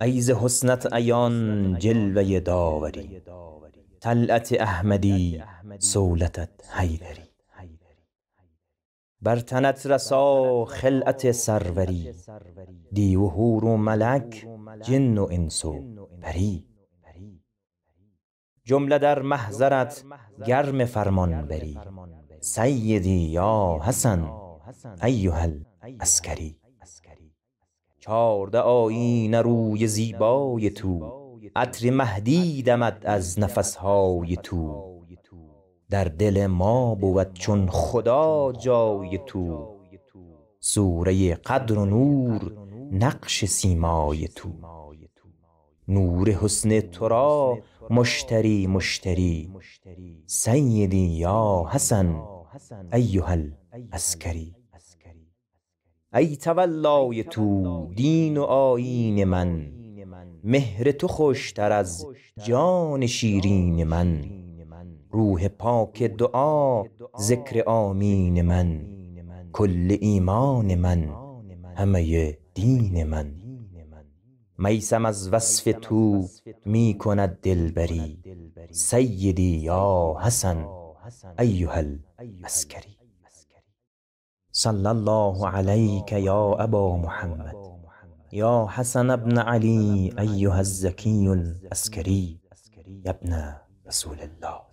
عیز حسنت ایان جلوه داوری طلعت احمدی سولتت حیدری بر رسا خلعت سروری دیو و ملک جن و انس بری پری جمله در محضرت گرم فرمان بری سیدی یا حسن ایها عسکری چارده آیین روی زیبای تو عطر مهدی دمد از نفسهای تو در دل ما بود چون خدا جای تو سوره قدر و نور نقش سیمای تو نور حسن تو را مشتری مشتری سیدی یا حسن ایها العسکری ای تولای تو دین و آیین من مهر تو خوشتر از جان شیرین من روح پاک دعا ذکر آمین من کل ایمان من همه دین من میسم از وصف تو می کند دلبری سیدی یا حسن ایها العسکری صلى الله عليك يا أبا محمد يا حسن بن علي أيها الزكي الأسكري يا ابن رسول الله